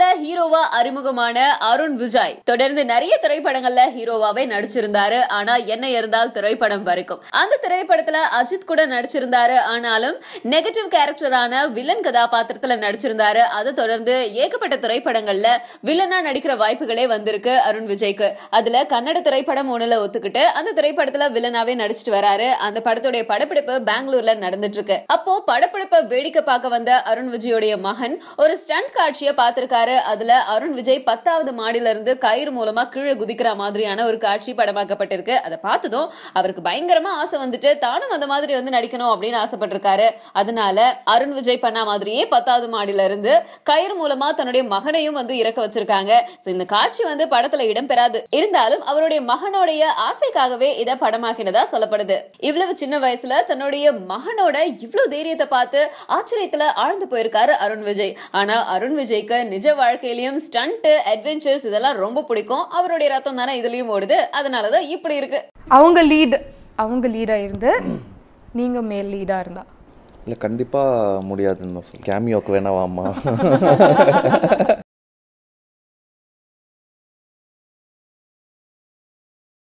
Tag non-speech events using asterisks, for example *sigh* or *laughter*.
கமல ஹீரோவா அறிமுகமான அருண் விஜய் தொடர்ந்து நிறைய திரைப்படங்கள்ல ஹீரோவாவே நடிச்சிருந்தாரு ஆனா என்ன இருந்தால் திரைப்படம் வரைக்கும் அந்த திரைப்படத்துல அஜித் கூட நடிச்சிருந்தாரு ஆனாலும் நெகட்டிவ் கேரக்டரான வில்லன் கதாபாத்திரத்துல நடிச்சிருந்தாரு அதை தொடர்ந்து ஏகப்பட்ட திரைப்படங்கள்ல வில்லனா நடிக்கிற வாய்ப்புகளே வந்திருக்கு அருண் விஜய்க்கு அதுல கன்னட திரைப்படம் ஒண்ணுல ஒத்துக்கிட்டு அந்த திரைப்படத்துல வில்லனாவே நடிச்சிட்டு வராரு அந்த படத்துடைய படப்பிடிப்பு பெங்களூர்ல நடந்துட்டு இருக்கு அப்போ படப்பிடிப்பை வேடிக்கை பார்க்க வந்த அருண் விஜயோடைய மகன் ஒரு ஸ்டண்ட் காட்சியை பார்த்திருக்காரு இருக்காரு அதுல அருண் விஜய் பத்தாவது மாடியில இருந்து கயிறு மூலமா கீழே குதிக்கிற மாதிரியான ஒரு காட்சி படமாக்கப்பட்டிருக்கு அதை பார்த்ததும் அவருக்கு பயங்கரமா ஆசை வந்துட்டு தானும் அந்த மாதிரி வந்து நடிக்கணும் அப்படின்னு ஆசைப்பட்டிருக்காரு அதனால அருண் விஜய் பண்ண மாதிரியே பத்தாவது மாடியில இருந்து கயிறு மூலமா தன்னுடைய மகனையும் வந்து இறக்க வச்சிருக்காங்க இந்த காட்சி வந்து படத்துல இடம்பெறாது இருந்தாலும் அவருடைய மகனுடைய ஆசைக்காகவே இதை படமாக்கினதா சொல்லப்படுது இவ்வளவு சின்ன வயசுல தன்னுடைய மகனோட இவ்வளவு தைரியத்தை பார்த்து ஆச்சரியத்துல ஆழ்ந்து போயிருக்காரு அருண் விஜய் ஆனா அருண் விஜய்க்கு நிஜ வாழ்க்கையிலையும் ஸ்டண்ட் அட்வென்ச்சர்ஸ் இதெல்லாம் ரொம்ப பிடிக்கும் அவருடைய ரத்தம் தானே இதுலயும் ஓடுது அதனாலதான் இப்படி இருக்கு அவங்க லீட் அவங்க லீடா இருந்து நீங்க மேல் லீடா இருந்தா இல்லை கண்டிப்பா முடியாதுன்னு தான் சொல்லி கேமியோக்கு வேணாவாமா *laughs*